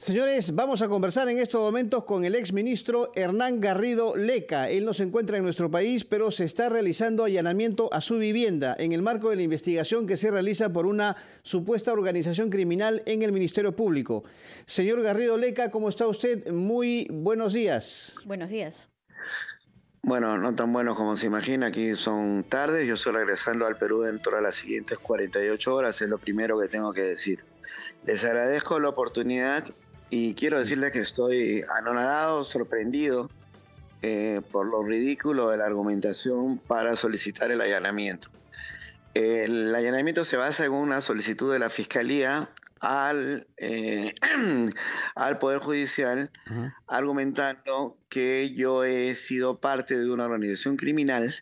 Señores, vamos a conversar en estos momentos con el exministro Hernán Garrido Leca. Él no se encuentra en nuestro país, pero se está realizando allanamiento a su vivienda en el marco de la investigación que se realiza por una supuesta organización criminal en el Ministerio Público. Señor Garrido Leca, ¿cómo está usted? Muy buenos días. Buenos días. Bueno, no tan buenos como se imagina, aquí son tardes, yo estoy regresando al Perú dentro de las siguientes 48 horas, es lo primero que tengo que decir. Les agradezco la oportunidad y quiero decirle que estoy anonadado, sorprendido eh, por lo ridículo de la argumentación para solicitar el allanamiento. El allanamiento se basa en una solicitud de la Fiscalía al, eh, al Poder Judicial argumentando que yo he sido parte de una organización criminal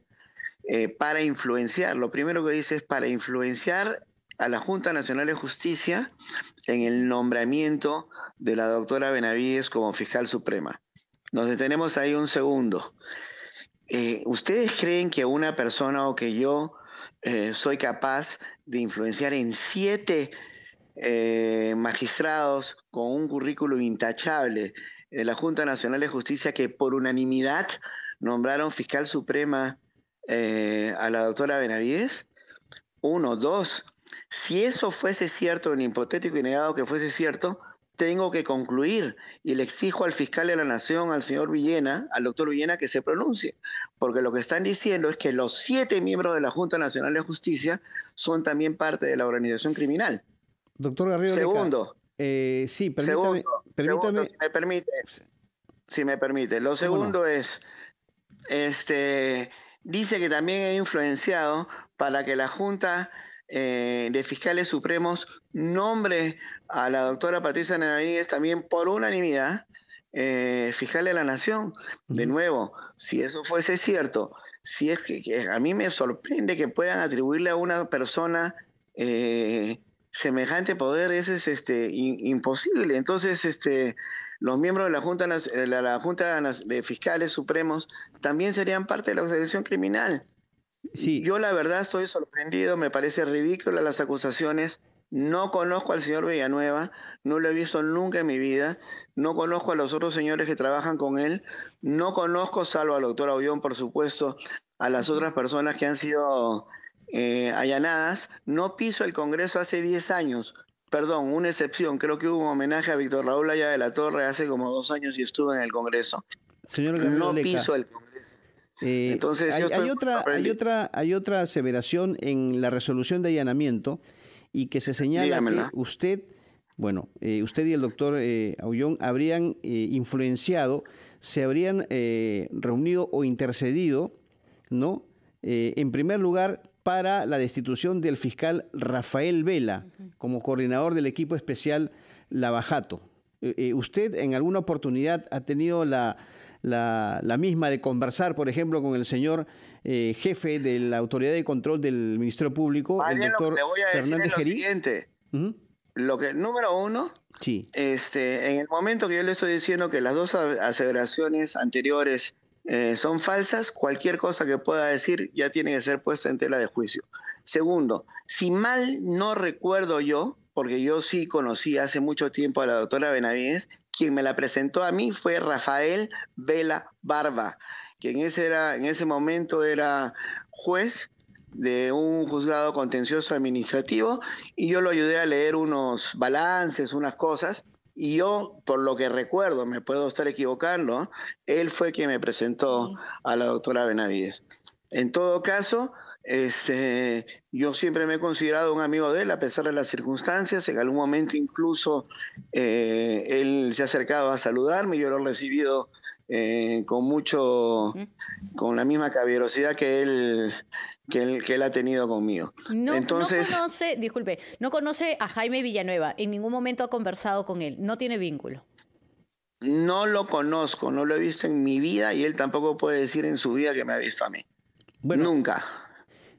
eh, para influenciar, lo primero que dice es para influenciar a la Junta Nacional de Justicia en el nombramiento de la doctora Benavides como fiscal suprema. Nos detenemos ahí un segundo. Eh, ¿Ustedes creen que una persona o que yo eh, soy capaz de influenciar en siete eh, magistrados con un currículo intachable de la Junta Nacional de Justicia que por unanimidad nombraron fiscal suprema a la doctora Benavides? Uno, dos. Si eso fuese cierto, en hipotético y negado que fuese cierto, tengo que concluir y le exijo al fiscal de la Nación, al señor Villena, al doctor Villena, que se pronuncie, porque lo que están diciendo es que los siete miembros de la Junta Nacional de Justicia son también parte de la organización criminal. Doctor Garrido. Segundo. Eh, sí, permítame. Segundo, permítame. si me permite. Si me permite. Lo segundo es, este, dice que también ha influenciado para que la Junta eh, de fiscales supremos nombre a la doctora Patricia Benavides también por unanimidad eh, fiscal de la nación. De nuevo, si eso fuese cierto, si es que, a mí me sorprende que puedan atribuirle a una persona eh, semejante poder, eso es este imposible. Entonces, este los miembros de la Junta, la, la Junta de Fiscales Supremos también serían parte de la organización criminal. Yo la verdad estoy sorprendido, me parece ridícula las acusaciones. No conozco al señor Villanueva, no lo he visto nunca en mi vida, no conozco a los otros señores que trabajan con él, no conozco, salvo al doctor Aullón, por supuesto, a las otras personas que han sido eh, allanadas. No piso el Congreso hace 10 años, perdón, una excepción, creo que hubo un homenaje a Víctor Raúl Allá de la Torre hace como dos años y estuve en el Congreso. Señor no piso el Congreso. Eh, Entonces, hay, otra, hay, otra, hay otra aseveración en la resolución de allanamiento y que se señala que usted, bueno, eh, usted y el doctor eh, Aullón habrían influenciado, se habrían reunido o intercedido, ¿no? en primer lugar, para la destitución del fiscal Rafael Vela como coordinador del equipo especial Lavajato. usted en alguna oportunidad ha tenido la la, la misma de conversar, por ejemplo, con el señor eh, jefe de la Autoridad de Control del Ministerio Público, el doctor le voy a Fernández decir lo siguiente. que, número uno, este, en el momento que yo le estoy diciendo que las dos aseveraciones anteriores eh, son falsas, cualquier cosa que pueda decir ya tiene que ser puesta en tela de juicio. Segundo, si mal no recuerdo yo, porque yo sí conocí hace mucho tiempo a la doctora Benavides, quien me la presentó a mí fue Rafael Vela Barba, que en ese, era, en ese momento era juez de un juzgado contencioso administrativo y yo lo ayudé a leer unos balances, unas cosas. Y yo, por lo que recuerdo, me puedo estar equivocando, él fue quien me presentó a la doctora Benavides. En todo caso, este, yo siempre me he considerado un amigo de él a pesar de las circunstancias. En algún momento incluso eh, él se ha acercado a saludarme, y yo lo he recibido eh, con mucho, con la misma caballerosidad que él, que ha tenido conmigo. no conoce, disculpe, no conoce a Jaime Villanueva, en ningún momento ha conversado con él, no tiene vínculo. No lo conozco, no lo he visto en mi vida y él tampoco puede decir en su vida que me ha visto a mí. Nunca.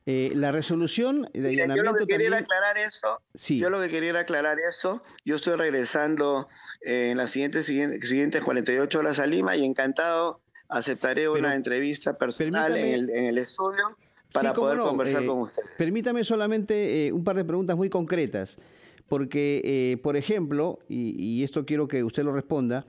Eh, la resolución de yo lo que quería aclarar eso. Yo lo que quería aclarar eso. Yo estoy regresando eh, en las siguientes, siguientes, siguientes 48 horas a Lima y encantado aceptaré una entrevista personal en el, estudio para poder conversar eh, con usted. Permítame solamente un par de preguntas muy concretas, porque, por ejemplo, y, esto quiero que usted lo responda,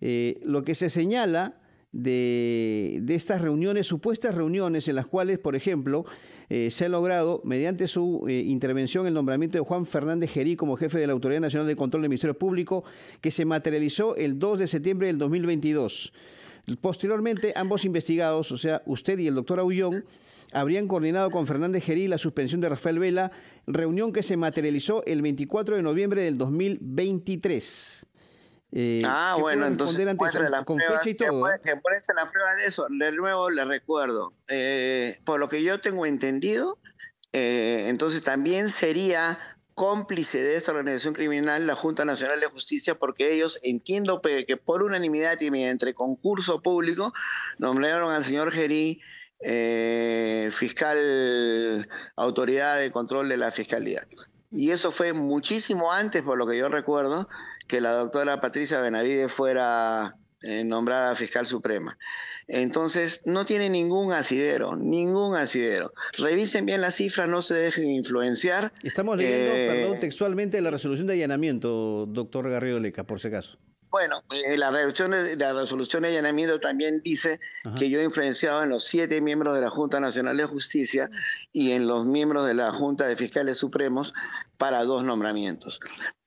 lo que se señala de, estas reuniones, supuestas reuniones en las cuales, por ejemplo, eh, se ha logrado, mediante su eh, intervención, el nombramiento de Juan Fernández Gerí como jefe de la Autoridad Nacional de Control del Ministerio Público, que se materializó el 2 de septiembre del 2022. Posteriormente, ambos investigados, o sea, usted y el doctor Aullón, habrían coordinado con Fernández Gerí la suspensión de Rafael Vela, reunión que se materializó el 24 de noviembre del 2023. Eh, ah, bueno, entonces ponerse la prueba, ¿eh? la prueba de eso. De nuevo, le recuerdo, eh, por lo que yo tengo entendido, entonces también sería cómplice de esta organización criminal la Junta Nacional de Justicia porque ellos entiendo que por unanimidad y mediante concurso público nombraron al señor Gerí fiscal autoridad de control de la fiscalía. Y eso fue muchísimo antes, por lo que yo recuerdo, que la doctora Patricia Benavides fuera eh, nombrada fiscal suprema. Entonces, no tiene ningún asidero, ningún asidero. Revisen bien las cifras, no se dejen influenciar. Estamos leyendo, eh, textualmente la resolución de allanamiento, doctor Garrido Leca, por si acaso. Bueno, eh, la, resolución de, la resolución allanamiento también dice que yo he influenciado en los siete miembros de la Junta Nacional de Justicia y en los miembros de la Junta de Fiscales Supremos para dos nombramientos.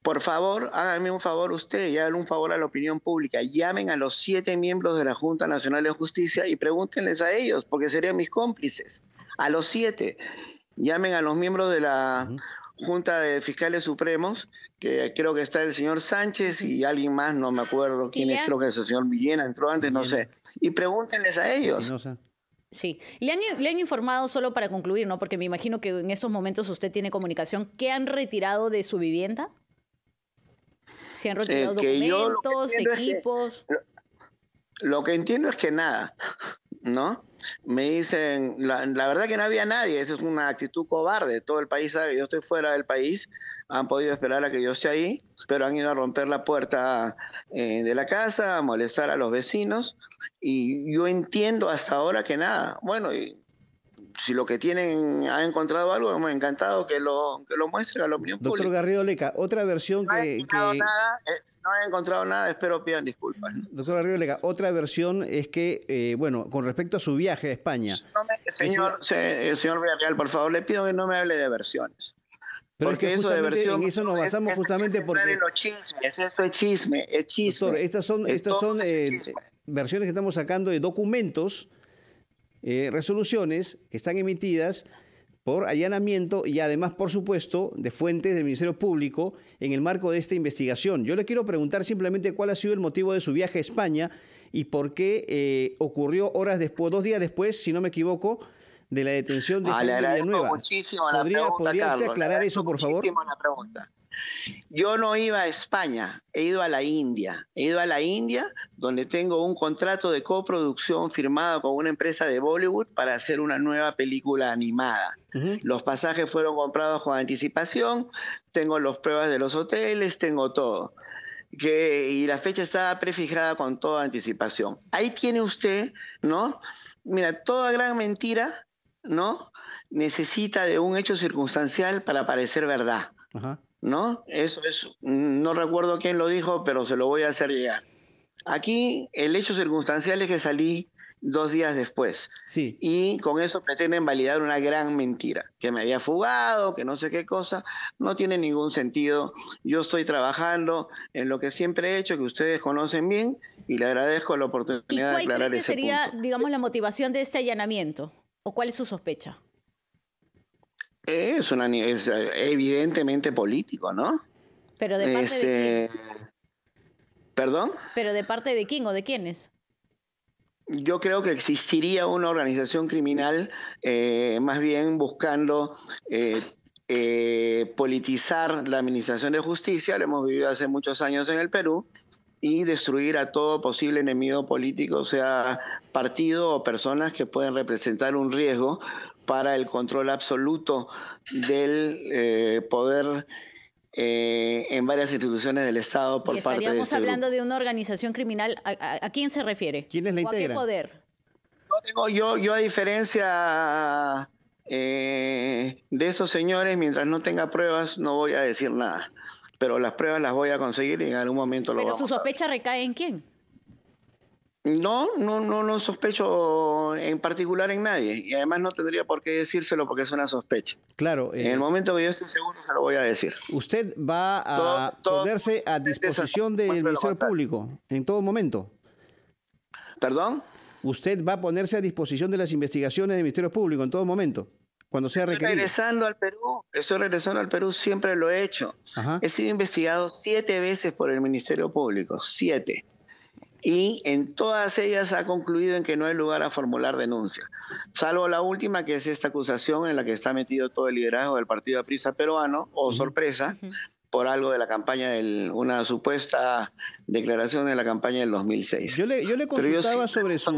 Por favor, háganme un favor usted y hagan un favor a la opinión pública. Llamen a los siete miembros de la Junta Nacional de Justicia y pregúntenles a ellos, porque serían mis cómplices. A los siete. Llamen a los miembros de la... Junta de Fiscales Supremos, que creo que está el señor Sánchez y alguien más, no me acuerdo quién es, creo que es el señor Villena, entró antes, no sé. Y pregúntenles a ellos. Sí, le han, informado solo para concluir, ¿no? Porque me imagino que en estos momentos usted tiene comunicación. ¿Qué han retirado de su vivienda? ¿Se han eh, retirado documentos, equipos? lo que entiendo es que nada. ¿no? Me dicen, la, verdad que no había nadie, eso es una actitud cobarde, todo el país sabe, yo estoy fuera del país, han podido esperar a que yo esté ahí, pero han ido a romper la puerta eh, de la casa, a molestar a los vecinos, y yo entiendo hasta ahora que nada, bueno, y si lo que tienen ha encontrado algo, hemos encantado que lo, que lo muestre. a la opinión Doctor pública. Garrido Leca, otra versión que... Eh, no he encontrado nada, espero pidan disculpas. Doctor Garrido Leca, otra versión es que, eh, bueno, con respecto a su viaje a España... señor, señor Villarreal, por favor, le pido que no me hable de versiones. Pero porque es que eso eso nos basamos justamente porque... Los chismes, eso es chisme, es chisme. Doctor, estas son, estas son eh, versiones que estamos sacando de documentos eh, resoluciones que están emitidas por allanamiento y además, por supuesto, de fuentes del Ministerio Público en el marco de esta investigación. Yo le quiero preguntar simplemente cuál ha sido el motivo de su viaje a España y por qué eh, ocurrió horas después, dos días después, si no me equivoco, de la detención de ah, de ¿Podría, usted aclarar eso, por favor? Yo no iba a España, he ido a la India. He ido a la India, donde tengo un contrato de coproducción firmado con una empresa de Bollywood para hacer una nueva película animada. Los pasajes fueron comprados con anticipación, tengo las pruebas de los hoteles, tengo todo. Que, y la fecha estaba prefijada con toda anticipación. Ahí tiene usted, ¿no? Mira, toda gran mentira, ¿no? Necesita de un hecho circunstancial para parecer verdad. Ajá. ¿no? Eso es, no recuerdo quién lo dijo, pero se lo voy a hacer llegar. Aquí el hecho circunstancial es que salí dos días después. Sí. Y con eso pretenden validar una gran mentira, que me había fugado, que no sé qué cosa, no tiene ningún sentido. Yo estoy trabajando en lo que siempre he hecho, que ustedes conocen bien, y le agradezco la oportunidad de aclarar que sería, digamos, la motivación de este allanamiento? ¿O cuál es su sospecha? Es, una, eh, evidentemente político, ¿no? Pero de parte de este, quién. ¿Perdón? Pero de parte de quién o de quiénes yo creo que existiría una organización criminal eh, más bien buscando eh, politizar la administración de justicia. Lo hemos vivido hace muchos años en el Perú y destruir a todo posible enemigo político, sea partido o personas que pueden representar un riesgo para el control absoluto del eh, poder eh, en varias instituciones del Estado por parte de... Estaríamos hablando de una organización criminal. ¿A, quién se refiere? ¿Quién es la ¿O poder? yo, yo a diferencia eh, de estos señores, mientras no tenga pruebas, no voy a decir nada pero las pruebas las voy a conseguir y en algún momento lo ¿Pero su sospecha recae en quién? No, no, no, no sospecho en particular en nadie. Y además no tendría por qué decírselo porque es una sospecha. Claro. en el eh, momento que yo esté seguro se lo voy a decir. Usted va a ponerse a disposición del Ministerio Público en todo momento. ¿Perdón? Usted va a ponerse a disposición de las investigaciones del Ministerio Público en todo momento cuando sea requerido. regresando al Perú, eso regresando al Perú, siempre lo he hecho. He sido investigado siete veces por el Ministerio Público, siete. Y en todas ellas ha concluido en que no hay lugar a formular denuncia, salvo la última, que es esta acusación en la que está metido todo el liderazgo del Partido Aprista Peruano, o sorpresa, por algo de la campaña, del, una supuesta declaración de la campaña del 2006. Yo le, yo le consultaba sobre su...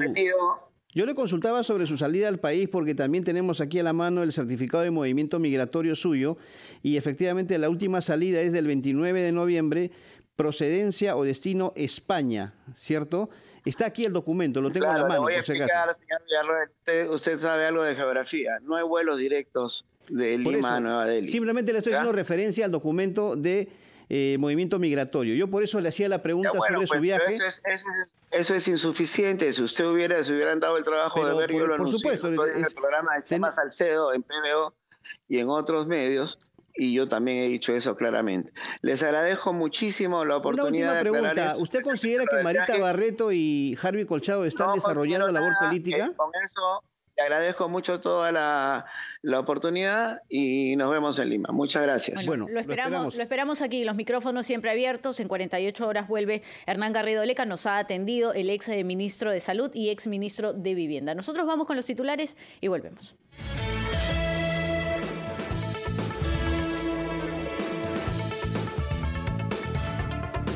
Yo le consultaba sobre su salida al país porque también tenemos aquí a la mano el certificado de movimiento migratorio suyo y efectivamente la última salida es del 29 de noviembre, procedencia o destino España, ¿cierto? Está aquí el documento, lo tengo en la mano. Voy a explicar, usted, sabe algo de geografía. No hay vuelos directos de Lima a Nueva Delhi. Simplemente le estoy haciendo referencia al documento de eh, movimiento migratorio. Yo por eso le hacía la pregunta sobre su pues, viaje. Eso es, insuficiente. Si usted hubiera, se hubieran dado el trabajo de ver, por, supuesto, en el programa de Chema Salcedo en PBO y en otros medios, y yo también he dicho eso claramente. Les agradezco muchísimo la oportunidad. Una última pregunta. ¿Usted considera que Marita Barreto y Harvey Colchado están pues, desarrollando labor política? con eso, le agradezco mucho toda la, oportunidad y nos vemos en Lima. Muchas gracias. Bueno, lo, esperamos, lo esperamos aquí, los micrófonos siempre abiertos. En 48 horas vuelve Hernán Garrido Leca, nos ha atendido el ex eh, ministro de Salud y ex ministro de Vivienda. Nosotros vamos con los titulares y volvemos.